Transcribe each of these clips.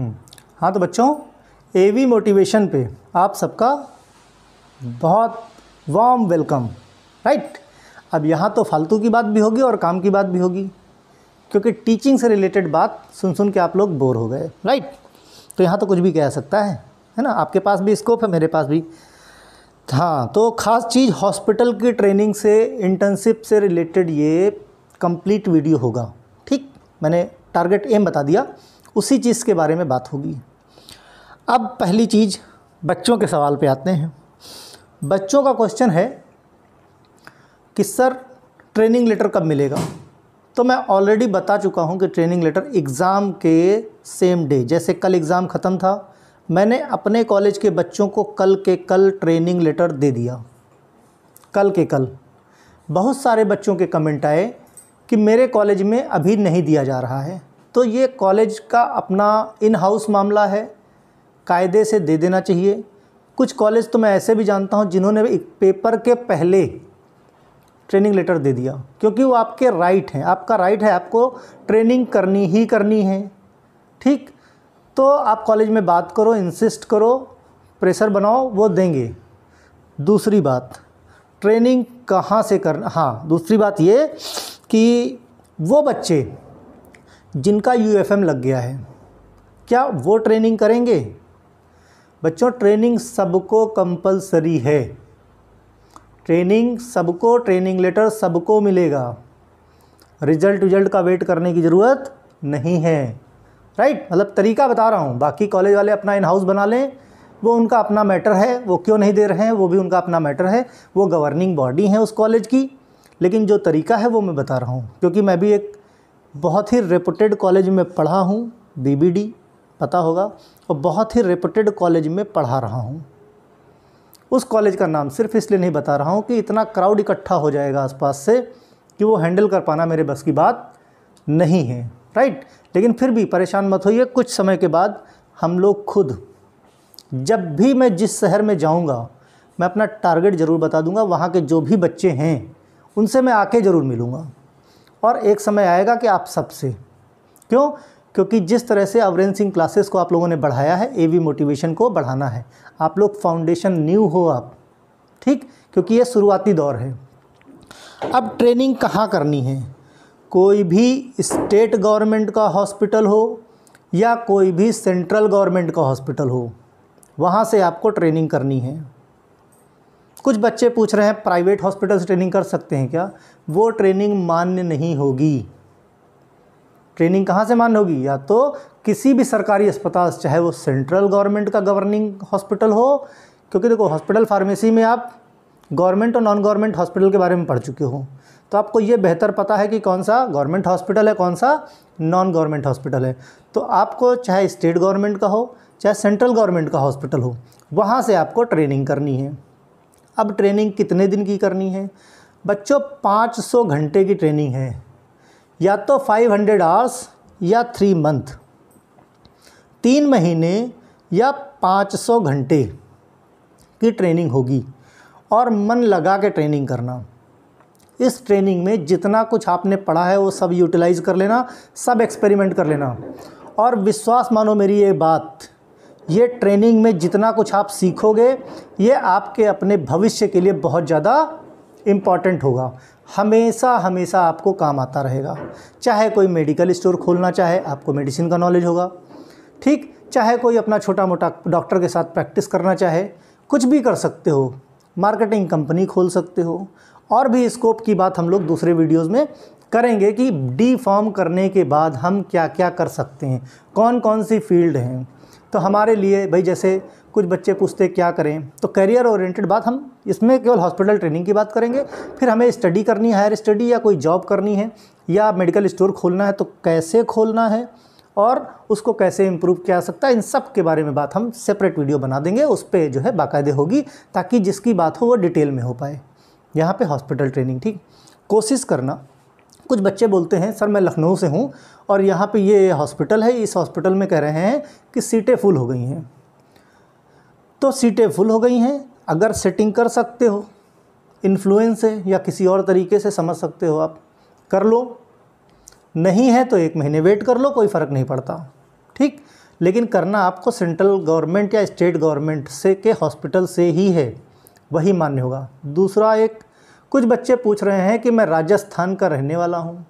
हाँ तो बच्चों एवी मोटिवेशन पे आप सबका बहुत वार्म वेलकम राइट अब यहाँ तो फालतू की बात भी होगी और काम की बात भी होगी क्योंकि टीचिंग से रिलेटेड बात सुन सुन के आप लोग बोर हो गए राइट तो यहाँ तो कुछ भी कह सकता है है ना आपके पास भी स्कोप है मेरे पास भी हाँ तो ख़ास चीज़ हॉस्पिटल की ट्रेनिंग से इंटर्नशिप से रिलेटेड ये कंप्लीट वीडियो होगा ठीक मैंने टारगेट एम बता दिया उसी चीज़ के बारे में बात होगी अब पहली चीज़ बच्चों के सवाल पे आते हैं बच्चों का क्वेश्चन है कि सर ट्रेनिंग लेटर कब मिलेगा तो मैं ऑलरेडी बता चुका हूँ कि ट्रेनिंग लेटर एग्ज़ाम के सेम डे जैसे कल एग्ज़ाम ख़त्म था मैंने अपने कॉलेज के बच्चों को कल के कल ट्रेनिंग लेटर दे दिया कल के कल बहुत सारे बच्चों के कमेंट आए कि मेरे कॉलेज में अभी नहीं दिया जा रहा है तो ये कॉलेज का अपना इन हाउस मामला है कायदे से दे देना चाहिए कुछ कॉलेज तो मैं ऐसे भी जानता हूँ जिन्होंने एक पेपर के पहले ट्रेनिंग लेटर दे दिया क्योंकि वो आपके राइट हैं आपका राइट है आपको ट्रेनिंग करनी ही करनी है ठीक तो आप कॉलेज में बात करो इंसिस्ट करो प्रेशर बनाओ वो देंगे दूसरी बात ट्रेनिंग कहाँ से करना हाँ दूसरी बात ये कि वो बच्चे जिनका यू लग गया है क्या वो ट्रेनिंग करेंगे बच्चों ट्रेनिंग सबको कंपलसरी है ट्रेनिंग सबको ट्रेनिंग लेटर सबको मिलेगा रिजल्ट विजल्ट का वेट करने की ज़रूरत नहीं है राइट मतलब तरीका बता रहा हूँ बाकी कॉलेज वाले अपना इन हाउस बना लें वो उनका अपना मैटर है वो क्यों नहीं दे रहे हैं वो भी उनका अपना मैटर है वो गवर्निंग बॉडी है उस कॉलेज की लेकिन जो तरीका है वो मैं बता रहा हूँ क्योंकि मैं भी एक बहुत ही रेपुटेड कॉलेज में पढ़ा हूँ बीबीडी पता होगा और बहुत ही रेपुटेड कॉलेज में पढ़ा रहा हूँ उस कॉलेज का नाम सिर्फ इसलिए नहीं बता रहा हूँ कि इतना क्राउड इकट्ठा हो जाएगा आसपास से कि वो हैंडल कर पाना मेरे बस की बात नहीं है राइट लेकिन फिर भी परेशान मत होइए कुछ समय के बाद हम लोग खुद जब भी मैं जिस शहर में जाऊँगा मैं अपना टारगेट ज़रूर बता दूंगा वहाँ के जो भी बच्चे हैं उनसे मैं आके ज़रूर मिलूँगा और एक समय आएगा कि आप सबसे क्यों क्योंकि जिस तरह से अवरेंज सिंह क्लासेस को आप लोगों ने बढ़ाया है एवी मोटिवेशन को बढ़ाना है आप लोग फाउंडेशन न्यू हो आप ठीक क्योंकि ये शुरुआती दौर है अब ट्रेनिंग कहाँ करनी है कोई भी स्टेट गवर्नमेंट का हॉस्पिटल हो या कोई भी सेंट्रल गवर्नमेंट का हॉस्पिटल हो वहाँ से आपको ट्रेनिंग करनी है कुछ बच्चे पूछ रहे हैं प्राइवेट हॉस्पिटल से ट्रेनिंग कर सकते हैं क्या वो ट्रेनिंग मान्य नहीं होगी ट्रेनिंग कहाँ से मान्य होगी या तो किसी भी सरकारी अस्पताल चाहे वो सेंट्रल गवर्नमेंट का गवर्निंग हॉस्पिटल हो क्योंकि देखो हॉस्पिटल फार्मेसी में आप गवर्नमेंट और नॉन गवर्नमेंट हॉस्पिटल के बारे में पढ़ चुके हो तो आपको ये बेहतर पता है कि कौन सा गवर्नमेंट हॉस्पिटल है कौन सा नॉन गवर्नमेंट हॉस्पिटल है तो आपको चाहे स्टेट गवर्नमेंट का हो चाहे सेंट्रल गवर्नमेंट का हॉस्पिटल हो वहाँ से आपको ट्रेनिंग करनी है अब ट्रेनिंग कितने दिन की करनी है बच्चों 500 घंटे की ट्रेनिंग है या तो 500 हंड्रेड आवर्स या थ्री मंथ तीन महीने या 500 घंटे की ट्रेनिंग होगी और मन लगा के ट्रेनिंग करना इस ट्रेनिंग में जितना कुछ आपने पढ़ा है वो सब यूटिलाइज़ कर लेना सब एक्सपेरिमेंट कर लेना और विश्वास मानो मेरी ये बात ये ट्रेनिंग में जितना कुछ आप सीखोगे ये आपके अपने भविष्य के लिए बहुत ज़्यादा इम्पॉर्टेंट होगा हमेशा हमेशा आपको काम आता रहेगा चाहे कोई मेडिकल स्टोर खोलना चाहे आपको मेडिसिन का नॉलेज होगा ठीक चाहे कोई अपना छोटा मोटा डॉक्टर के साथ प्रैक्टिस करना चाहे कुछ भी कर सकते हो मार्केटिंग कंपनी खोल सकते हो और भी स्कोप की बात हम लोग दूसरे वीडियोज़ में करेंगे कि डी फॉर्म करने के बाद हम क्या क्या कर सकते हैं कौन कौन सी फील्ड हैं तो हमारे लिए भाई जैसे कुछ बच्चे पूछते क्या करें तो करियर ओरिएंटेड बात हम इसमें केवल हॉस्पिटल ट्रेनिंग की बात करेंगे फिर हमें स्टडी करनी है हायर स्टडी या कोई जॉब करनी है या मेडिकल स्टोर खोलना है तो कैसे खोलना है और उसको कैसे इम्प्रूव किया जा सकता है इन सब के बारे में बात हम सेपरेट वीडियो बना देंगे उस पर जो है बाकायदे होगी ताकि जिसकी बात हो वो डिटेल में हो पाए यहाँ पे हॉस्पिटल ट्रेनिंग ठीक कोशिश करना कुछ बच्चे बोलते हैं सर मैं लखनऊ से हूँ और यहाँ पे ये हॉस्पिटल है इस हॉस्पिटल में कह रहे हैं कि सीटें फुल हो गई हैं तो सीटें फुल हो गई हैं अगर सेटिंग कर सकते हो इन्फ्लुएंस से या किसी और तरीके से समझ सकते हो आप कर लो नहीं है तो एक महीने वेट कर लो कोई फ़र्क नहीं पड़ता ठीक लेकिन करना आपको सेंट्रल गवर्नमेंट या स्टेट गवर्नमेंट से के हॉस्पिटल से ही है वही मान्य होगा दूसरा एक कुछ बच्चे पूछ रहे हैं कि मैं राजस्थान का रहने वाला हूँ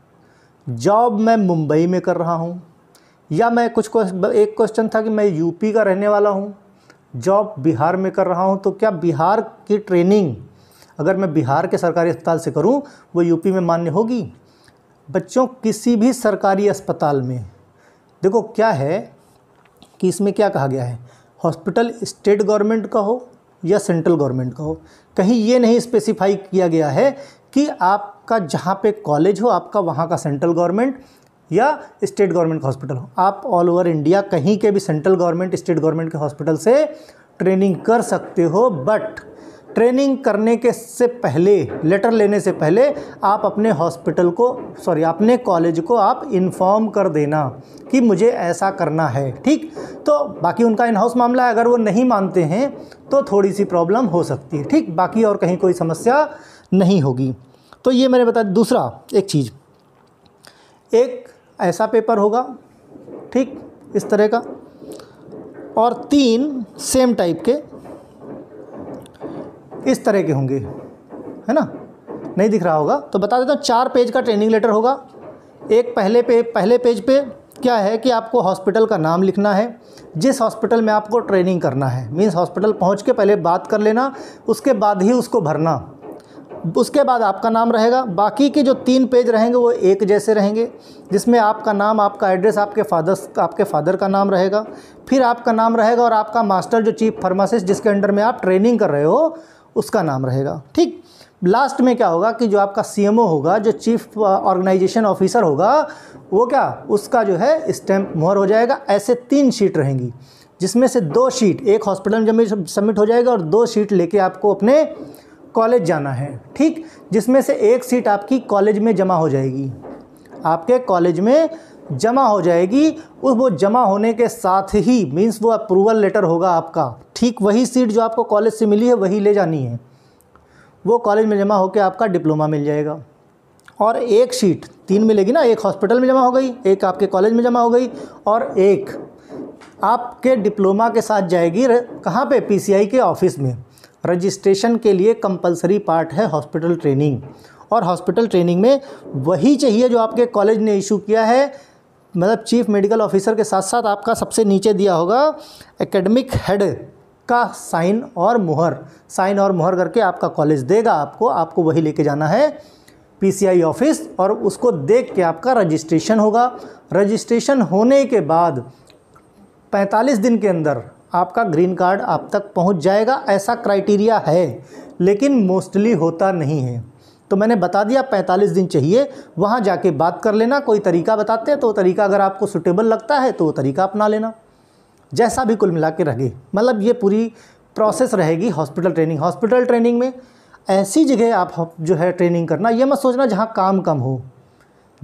जॉब मैं मुंबई में कर रहा हूँ या मैं कुछ एक क्वेश्चन था कि मैं यूपी का रहने वाला हूँ जॉब बिहार में कर रहा हूँ तो क्या बिहार की ट्रेनिंग अगर मैं बिहार के सरकारी अस्पताल से करूँ वो यूपी में मान्य होगी बच्चों किसी भी सरकारी अस्पताल में देखो क्या है कि इसमें क्या कहा गया है हॉस्पिटल स्टेट गवर्नमेंट का हो या सेंट्रल गवर्नमेंट का हो कहीं ये नहीं स्पेसिफाई किया गया है कि आपका जहाँ पे कॉलेज हो आपका वहाँ का सेंट्रल गवर्नमेंट या स्टेट गवर्नमेंट का हॉस्पिटल हो आप ऑल ओवर इंडिया कहीं के भी सेंट्रल गवर्नमेंट स्टेट गवर्नमेंट के हॉस्पिटल से ट्रेनिंग कर सकते हो बट ट्रेनिंग करने के से पहले लेटर लेने से पहले आप अपने हॉस्पिटल को सॉरी अपने कॉलेज को आप इन्फॉर्म कर देना कि मुझे ऐसा करना है ठीक तो बाकी उनका इन हाउस मामला है अगर वो नहीं मानते हैं तो थोड़ी सी प्रॉब्लम हो सकती है ठीक बाकी और कहीं कोई समस्या नहीं होगी तो ये मैंने बताया दूसरा एक चीज़ एक ऐसा पेपर होगा ठीक इस तरह का और तीन सेम टाइप के इस तरह के होंगे है ना नहीं दिख रहा होगा तो बता देता हूँ चार पेज का ट्रेनिंग लेटर होगा एक पहले पे पहले पेज पे क्या है कि आपको हॉस्पिटल का नाम लिखना है जिस हॉस्पिटल में आपको ट्रेनिंग करना है मीन्स हॉस्पिटल पहुंच के पहले बात कर लेना उसके बाद ही उसको भरना उसके बाद आपका नाम रहेगा बाकी के जो तीन पेज रहेंगे वो एक जैसे रहेंगे जिसमें आपका नाम आपका एड्रेस आपके फादर्स आपके फादर का नाम रहेगा फिर आपका नाम रहेगा और आपका मास्टर जो चीफ फार्मासिस्ट जिसके अंडर में आप ट्रेनिंग कर रहे हो उसका नाम रहेगा ठीक लास्ट में क्या होगा कि जो आपका सीएमओ होगा जो चीफ ऑर्गेनाइजेशन ऑफिसर होगा वो क्या उसका जो है स्टैम्प मोहर हो जाएगा ऐसे तीन शीट रहेंगी जिसमें से दो शीट एक हॉस्पिटल में सबमिट हो जाएगा और दो शीट लेके आपको अपने कॉलेज जाना है ठीक जिसमें से एक सीट आपकी कॉलेज में जमा हो जाएगी आपके कॉलेज में जमा हो जाएगी उस वो जमा होने के साथ ही मीन्स वो अप्रूवल लेटर होगा आपका ठीक वही सीट जो आपको कॉलेज से मिली है वही ले जानी है वो कॉलेज में जमा होकर आपका डिप्लोमा मिल जाएगा और एक सीट तीन मिलेगी ना एक हॉस्पिटल में जमा हो गई एक आपके कॉलेज में जमा हो गई और एक आपके डिप्लोमा के साथ जाएगी कहाँ पे पीसीआई के ऑफिस में रजिस्ट्रेशन के लिए कंपलसरी पार्ट है हॉस्पिटल ट्रेनिंग और हॉस्पिटल ट्रेनिंग में वही चाहिए जो आपके कॉलेज ने इशू किया है मतलब चीफ मेडिकल ऑफिसर के साथ साथ आपका सबसे नीचे दिया होगा एकेडमिक हेड का साइन और मुहर साइन और मुहर करके आपका कॉलेज देगा आपको आपको वही लेके जाना है पीसीआई ऑफिस और उसको देख के आपका रजिस्ट्रेशन होगा रजिस्ट्रेशन होने के बाद 45 दिन के अंदर आपका ग्रीन कार्ड आप तक पहुंच जाएगा ऐसा क्राइटेरिया है लेकिन मोस्टली होता नहीं है तो मैंने बता दिया पैंतालीस दिन चाहिए वहाँ जाके बात कर लेना कोई तरीका बताते हैं तो तरीका अगर आपको सुटेबल लगता है तो वो तरीका अपना लेना जैसा भी कुल मिला के रहे मतलब ये पूरी प्रोसेस रहेगी हॉस्पिटल ट्रेनिंग हॉस्पिटल ट्रेनिंग में ऐसी जगह आप जो है ट्रेनिंग करना ये मत सोचना जहाँ काम कम हो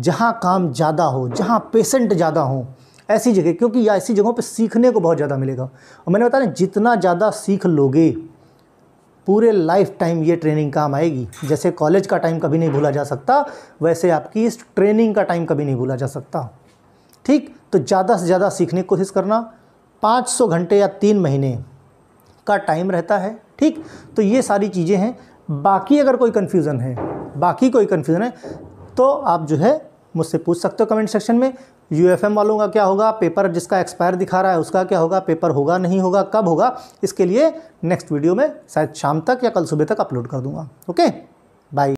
जहाँ काम ज़्यादा हो जहाँ पेशेंट ज़्यादा हो ऐसी जगह क्योंकि या ऐसी जगहों पे सीखने को बहुत ज़्यादा मिलेगा और मैंने बताया जितना ज़्यादा सीख लोगे पूरे लाइफ टाइम ये ट्रेनिंग काम आएगी जैसे कॉलेज का टाइम कभी नहीं भूला जा सकता वैसे आपकी इस ट्रेनिंग का टाइम कभी नहीं भूला जा सकता ठीक तो ज़्यादा से ज़्यादा सीखने की कोशिश करना 500 घंटे या तीन महीने का टाइम रहता है ठीक तो ये सारी चीज़ें हैं बाकी अगर कोई कन्फ्यूज़न है बाकी कोई कन्फ्यूज़न है तो आप जो है मुझसे पूछ सकते हो कमेंट सेक्शन में यूएफएम वालों का क्या होगा पेपर जिसका एक्सपायर दिखा रहा है उसका क्या होगा पेपर होगा नहीं होगा कब होगा इसके लिए नेक्स्ट वीडियो में शायद शाम तक या कल सुबह तक अपलोड कर दूंगा ओके बाय